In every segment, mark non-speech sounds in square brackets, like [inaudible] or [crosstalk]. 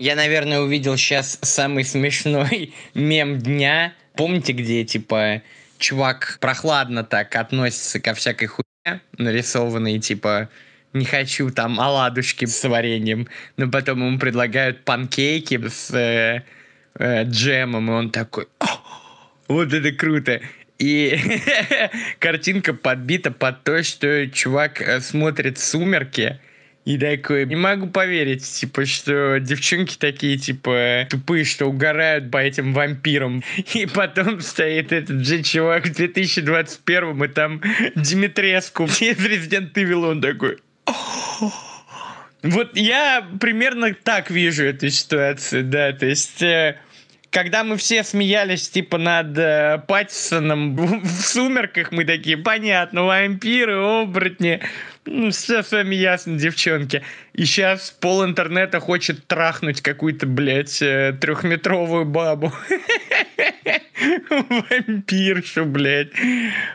Я, наверное, увидел сейчас самый смешной [laughs] мем дня. Помните, где, типа, чувак прохладно так относится ко всякой хуйне, нарисованный типа, не хочу там оладушки с вареньем, но потом ему предлагают панкейки с э, э, джемом, и он такой, вот это круто. И [laughs] картинка подбита под то, что чувак э, смотрит «Сумерки», и такой, не могу поверить, типа, что девчонки такие, типа, тупые, что угорают по этим вампирам. [laughs] И потом стоит этот же чувак в 2021-м, и там Димитреску, [laughs] президент Ивил, он такой... Вот я примерно так вижу эту ситуацию, да, то есть... Э, когда мы все смеялись, типа, над э, Паттисоном [laughs] в «Сумерках», мы такие, понятно, вампиры, оборотни, ну, все с вами ясно, девчонки. И сейчас пол интернета хочет трахнуть какую-то, блядь, э, трехметровую бабу. [laughs] Вампиршу, блядь.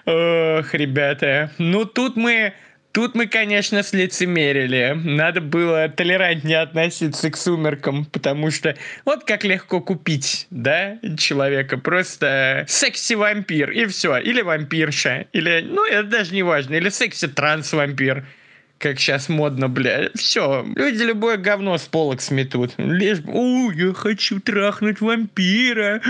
Ох, ребята. Ну, тут мы Тут мы, конечно, слицемерили. Надо было толерантнее относиться к сумеркам, потому что вот как легко купить, да, человека. Просто секси-вампир, и все. Или вампирша, или, ну, это даже не важно, или секси-транс-вампир как сейчас модно, бля. Все, люди любое говно с полок сметут. Лишь, о, я хочу трахнуть вампира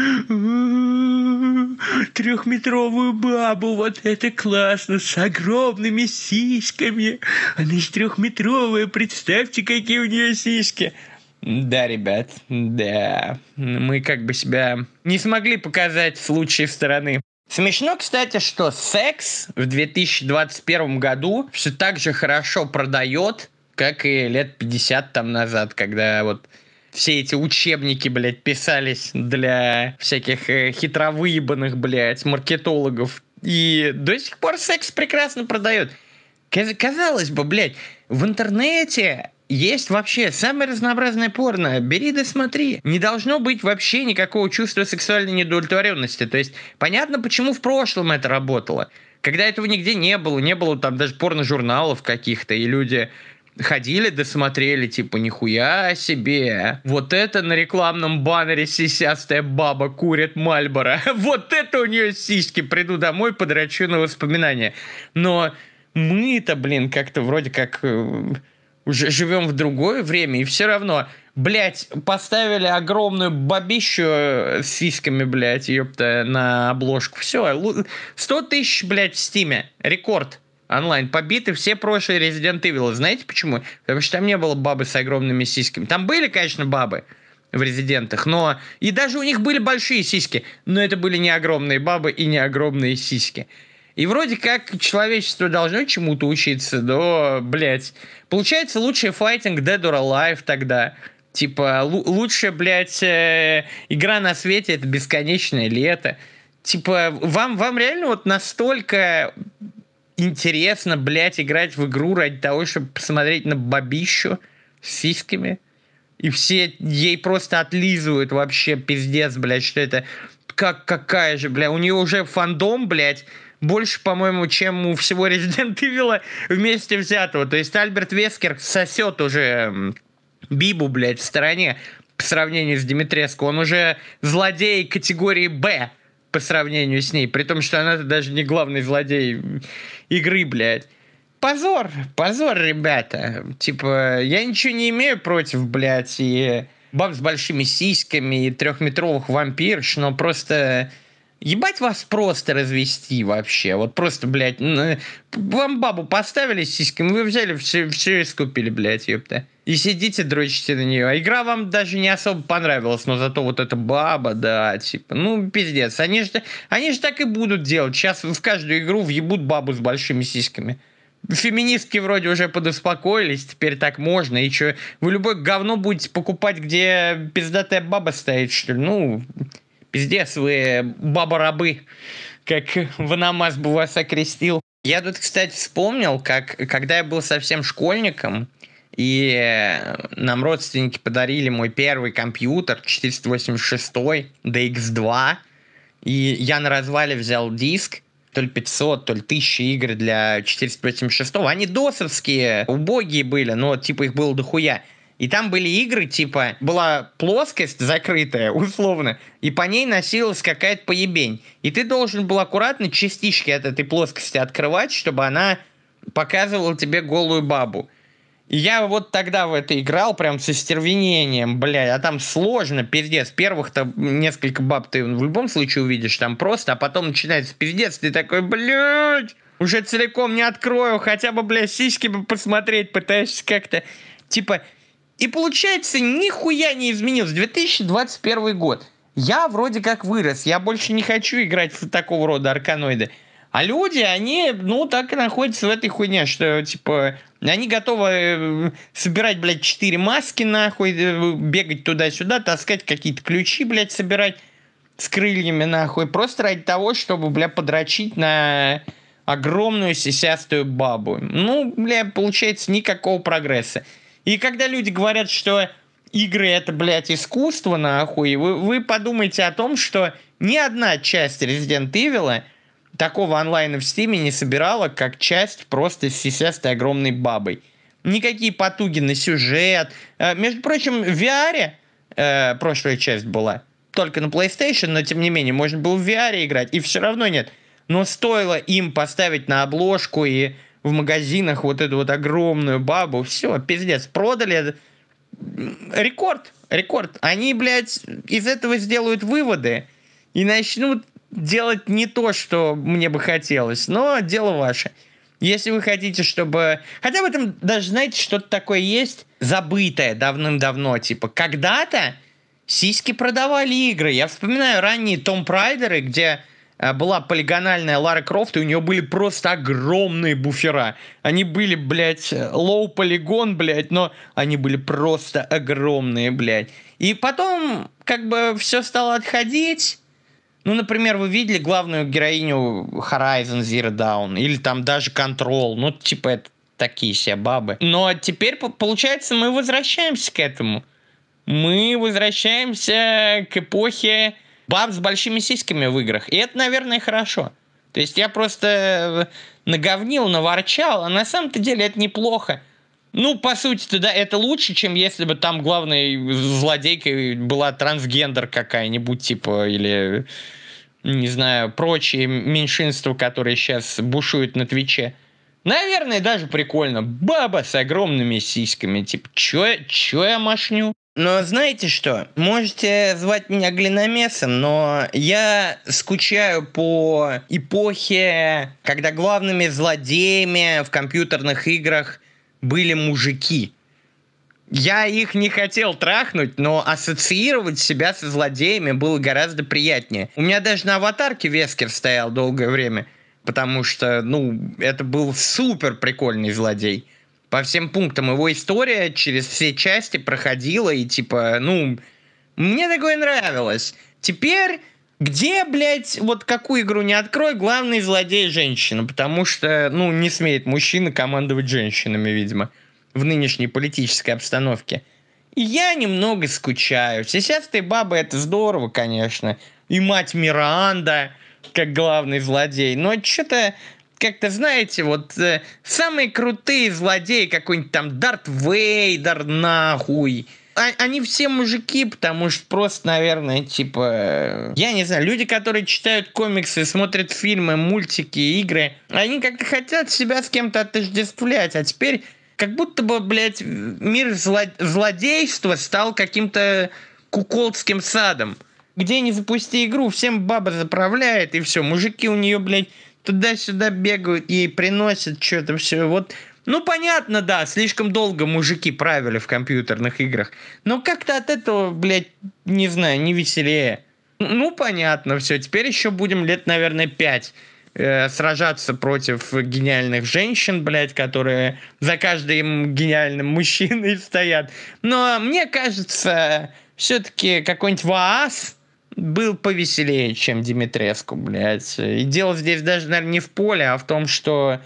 трехметровую бабу, вот это классно, с огромными сиськами. Она же трехметровая, представьте, какие у нее сиськи. Да, ребят, да. Мы как бы себя не смогли показать с лучшей стороны. Смешно, кстати, что секс в 2021 году все так же хорошо продает, как и лет 50 там назад, когда вот все эти учебники, блядь, писались для всяких э, хитровыебанных, блядь, маркетологов. И до сих пор секс прекрасно продают. Казалось бы, блядь, в интернете есть вообще самое разнообразное порно. Бери да смотри. Не должно быть вообще никакого чувства сексуальной недовлетворенности. То есть понятно, почему в прошлом это работало. Когда этого нигде не было, не было там даже порно-журналов каких-то, и люди ходили, досмотрели, типа, нихуя себе. Вот это на рекламном баннере сисястая баба курит Мальбора. [laughs] Вот это у нее сиськи. Приду домой, подрачу на воспоминания. Но мы-то, блин, как-то вроде как э, уже живем в другое время, и все равно, блядь, поставили огромную бабищу э, с сиськами, блядь, ёпта, на обложку. Все, 100 тысяч, блядь, в стиме. Рекорд онлайн побиты все прошлые Resident Evil. Знаете почему? Потому что там не было бабы с огромными сиськами. Там были, конечно, бабы в резидентах, но и даже у них были большие сиськи, но это были не огромные бабы и не огромные сиськи. И вроде как человечество должно чему-то учиться, но, блядь, получается лучший файтинг Dead or Alive тогда. Типа, лучшая, блядь, э, игра на свете — это бесконечное лето. Типа, вам, вам реально вот настолько интересно, блядь, играть в игру ради того, чтобы посмотреть на бабищу с сиськами. И все ей просто отлизывают вообще пиздец, блядь, что это как какая же, бля, у нее уже фандом, блядь, больше, по-моему, чем у всего Resident Evil вместе взятого. То есть Альберт Вескер сосет уже Бибу, блядь, в стороне по сравнению с Димитреско. Он уже злодей категории «Б» по сравнению с ней, при том, что она даже не главный злодей игры, блядь. Позор, позор, ребята. Типа, я ничего не имею против, блядь, и баб с большими сиськами и трехметровых вампирш, но просто... Ебать вас просто развести вообще. Вот просто, блядь, вам бабу поставили с сиськами, вы взяли, все, все и скупили, блядь, ёпта и сидите, дрочите на нее. А игра вам даже не особо понравилась, но зато вот эта баба, да, типа, ну, пиздец. Они же, они же так и будут делать. Сейчас в каждую игру въебут бабу с большими сиськами. Феминистки вроде уже подуспокоились, теперь так можно, и что, вы любое говно будете покупать, где пиздатая баба стоит, что ли? Ну, пиздец, вы баба-рабы, как Ванамаз бы вас окрестил. Я тут, кстати, вспомнил, как, когда я был совсем школьником, и э, нам родственники подарили мой первый компьютер 486 DX2. И я на развале взял диск, то ли 500, то ли 1000 игр для 486. Они досовские, убогие были, но типа их было дохуя. И там были игры, типа, была плоскость закрытая, [laughs] условно, и по ней носилась какая-то поебень. И ты должен был аккуратно частички от этой плоскости открывать, чтобы она показывала тебе голую бабу. Я вот тогда в это играл прям со стервенением, блядь, а там сложно, пиздец. Первых-то несколько баб ты в любом случае увидишь там просто, а потом начинается пиздец, ты такой, блядь, уже целиком не открою, хотя бы, блядь, сиськи бы посмотреть, пытаешься как-то, типа... И получается, нихуя не изменилось. 2021 год. Я вроде как вырос, я больше не хочу играть в такого рода арканоиды. А люди, они, ну, так и находятся в этой хуйне, что, типа, они готовы э, собирать, блядь, четыре маски, нахуй, э, бегать туда-сюда, таскать какие-то ключи, блядь, собирать с крыльями, нахуй, просто ради того, чтобы, бля, подрочить на огромную сисястую бабу. Ну, бля, получается никакого прогресса. И когда люди говорят, что игры это, блядь, искусство, нахуй, вы, вы подумайте о том, что ни одна часть Resident Evil а такого онлайна в стиме не собирала, как часть просто с сисястой огромной бабой. Никакие потуги на сюжет. Э, между прочим, в VR э, прошлая часть была только на PlayStation, но тем не менее можно было в VR играть, и все равно нет. Но стоило им поставить на обложку и в магазинах вот эту вот огромную бабу, все, пиздец, продали. Рекорд, рекорд. Они, блядь, из этого сделают выводы и начнут делать не то, что мне бы хотелось, но дело ваше. Если вы хотите, чтобы... Хотя в этом даже, знаете, что-то такое есть, забытое давным-давно. Типа, когда-то сиськи продавали игры. Я вспоминаю ранние Том Прайдеры, где э, была полигональная Лара Крофт, и у нее были просто огромные буфера. Они были, блядь, лоу-полигон, блядь, но они были просто огромные, блядь. И потом, как бы, все стало отходить, ну, например, вы видели главную героиню Horizon Zero Dawn или там даже Control, ну, типа это такие себе бабы. Но теперь, получается, мы возвращаемся к этому. Мы возвращаемся к эпохе баб с большими сиськами в играх. И это, наверное, хорошо. То есть я просто э, наговнил, наворчал, а на самом-то деле это неплохо. Ну, по сути-то, да, это лучше, чем если бы там главной злодейкой была трансгендер какая-нибудь, типа, или, не знаю, прочие меньшинства, которые сейчас бушуют на Твиче. Наверное, даже прикольно. Баба с огромными сиськами. Типа, чё, чё я машню? Но знаете что? Можете звать меня глиномесом, но я скучаю по эпохе, когда главными злодеями в компьютерных играх были мужики. Я их не хотел трахнуть, но ассоциировать себя со злодеями было гораздо приятнее. У меня даже на аватарке Вескер стоял долгое время, потому что, ну, это был супер прикольный злодей. По всем пунктам его история через все части проходила, и типа, ну, мне такое нравилось. Теперь где, блядь, вот какую игру не открой, главный злодей женщина, потому что, ну, не смеет мужчина командовать женщинами, видимо, в нынешней политической обстановке. И я немного скучаю. Сейчас ты баба, это здорово, конечно. И мать Миранда, как главный злодей. Но что-то, как-то, знаете, вот э, самые крутые злодеи, какой-нибудь там Дарт Вейдер, нахуй а, они все мужики, потому что просто, наверное, типа... Э, я не знаю, люди, которые читают комиксы, смотрят фильмы, мультики, игры, они как-то хотят себя с кем-то отождествлять, а теперь как будто бы, блядь, мир зло- злодейства стал каким-то куколдским садом. Где не запусти игру, всем баба заправляет, и все. Мужики у нее, блядь, туда-сюда бегают, ей приносят что-то все. Вот ну, понятно, да, слишком долго мужики правили в компьютерных играх. Но как-то от этого, блядь, не знаю, не веселее. Ну, понятно, все. Теперь еще будем лет, наверное, пять э, сражаться против гениальных женщин, блядь, которые за каждым гениальным мужчиной стоят. Но мне кажется, все-таки какой-нибудь ВААС был повеселее, чем Димитреску, блядь. И дело здесь даже, наверное, не в поле, а в том, что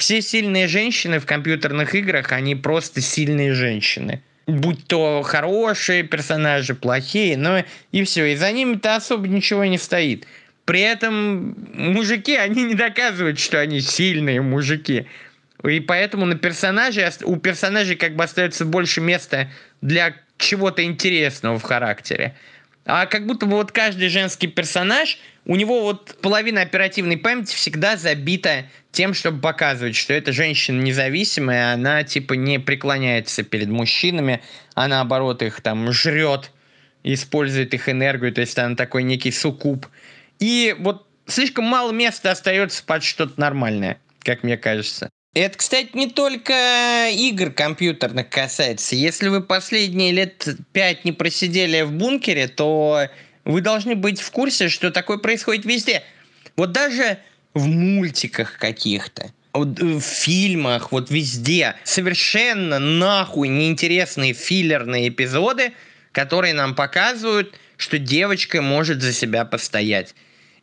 все сильные женщины в компьютерных играх, они просто сильные женщины. Будь то хорошие персонажи, плохие, но и все. И за ними-то особо ничего не стоит. При этом мужики, они не доказывают, что они сильные мужики. И поэтому на персонаже у персонажей как бы остается больше места для чего-то интересного в характере. А как будто бы вот каждый женский персонаж – у него вот половина оперативной памяти всегда забита тем, чтобы показывать, что эта женщина независимая, она типа не преклоняется перед мужчинами, а наоборот их там жрет, использует их энергию, то есть она такой некий суккуб. И вот слишком мало места остается под что-то нормальное, как мне кажется. Это, кстати, не только игр компьютерных касается. Если вы последние лет пять не просидели в бункере, то вы должны быть в курсе, что такое происходит везде. Вот даже в мультиках каких-то, вот э, в фильмах, вот везде. Совершенно нахуй неинтересные филлерные эпизоды, которые нам показывают, что девочка может за себя постоять.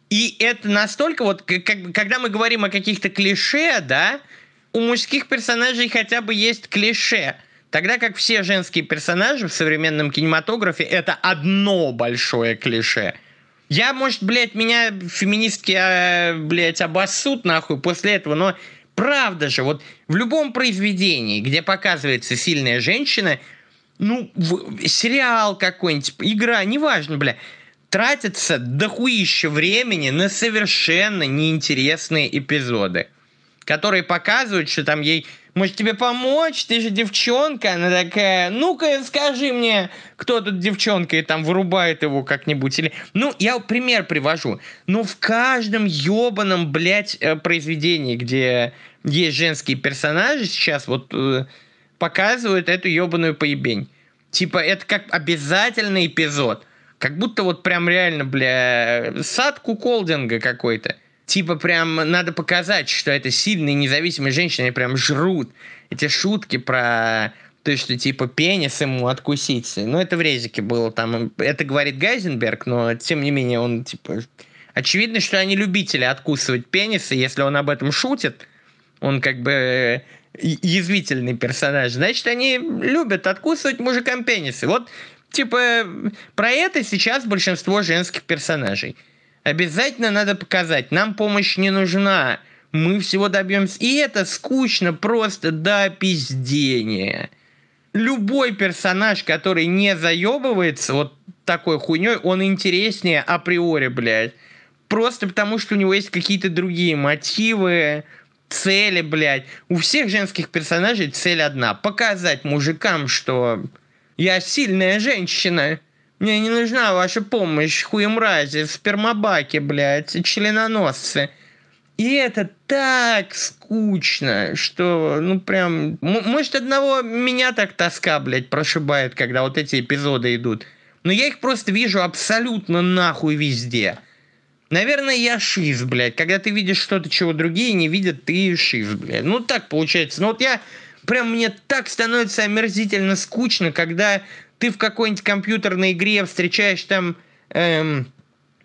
И это настолько вот, как, когда мы говорим о каких-то клише, да, у мужских персонажей хотя бы есть клише – Тогда как все женские персонажи в современном кинематографе это одно большое клише. Я, может, блядь, меня феминистки, э, блядь, обоссут нахуй после этого, но правда же, вот в любом произведении, где показывается сильная женщина, ну, в, сериал какой-нибудь, игра, неважно, бля, тратится дохуище времени на совершенно неинтересные эпизоды которые показывают, что там ей может тебе помочь, ты же девчонка, она такая, ну-ка скажи мне, кто тут девчонка, и там вырубает его как-нибудь, или, ну, я пример привожу, но ну, в каждом ебаном, блядь, э, произведении, где есть женские персонажи сейчас, вот, э, показывают эту ебаную поебень. Типа, это как обязательный эпизод. Как будто вот прям реально, бля, сад куколдинга какой-то типа прям надо показать, что это сильные независимые женщины, они прям жрут эти шутки про то, что типа пенис ему откусить. Ну, это в резике было там. Это говорит Гайзенберг, но тем не менее он типа... Очевидно, что они любители откусывать пенисы, если он об этом шутит. Он как бы э, язвительный персонаж. Значит, они любят откусывать мужикам пенисы. Вот, типа, про это сейчас большинство женских персонажей. Обязательно надо показать, нам помощь не нужна. Мы всего добьемся. И это скучно просто до пиздения. Любой персонаж, который не заебывается вот такой хуйней, он интереснее априори, блядь. Просто потому, что у него есть какие-то другие мотивы, цели, блядь. У всех женских персонажей цель одна. Показать мужикам, что я сильная женщина. Мне не нужна ваша помощь, хуемрази, спермобаки, блядь, членоносцы. И это так скучно, что, ну, прям... Может, одного меня так тоска, блядь, прошибает, когда вот эти эпизоды идут. Но я их просто вижу абсолютно нахуй везде. Наверное, я шиз, блядь. Когда ты видишь что-то, чего другие не видят, ты шиз, блядь. Ну, так получается. Но вот я... Прям мне так становится омерзительно скучно, когда ты в какой-нибудь компьютерной игре встречаешь там эм,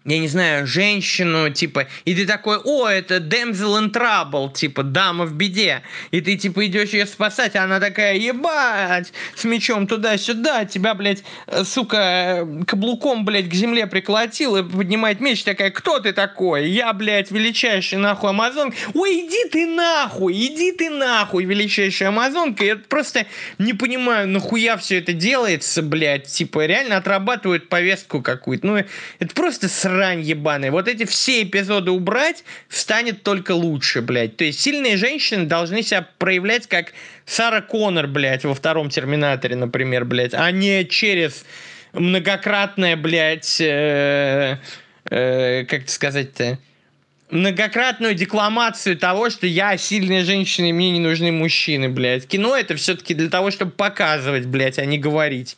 я не знаю, женщину, типа, и ты такой, о, это Демзел in Trouble, типа, дама в беде, и ты, типа, идешь ее спасать, а она такая, ебать, с мечом туда-сюда, тебя, блядь, э, сука, э, каблуком, блядь, к земле приколотила, поднимает меч, такая, кто ты такой? Я, блядь, величайший нахуй Амазон. Ой, иди ты нахуй, иди ты нахуй, величайшая Амазонка. Я просто не понимаю, нахуя все это делается, блядь, типа, реально отрабатывают повестку какую-то. Ну, это просто срань ебаная. Вот эти все эпизоды убрать станет только лучше, блядь. То есть сильные женщины должны себя проявлять как Сара Коннор, блядь, во втором Терминаторе, например, блядь, а не через многократное, блядь, э, э, как это сказать-то, многократную декламацию того, что я сильная женщина, и мне не нужны мужчины, блядь. Кино это все-таки для того, чтобы показывать, блядь, а не говорить.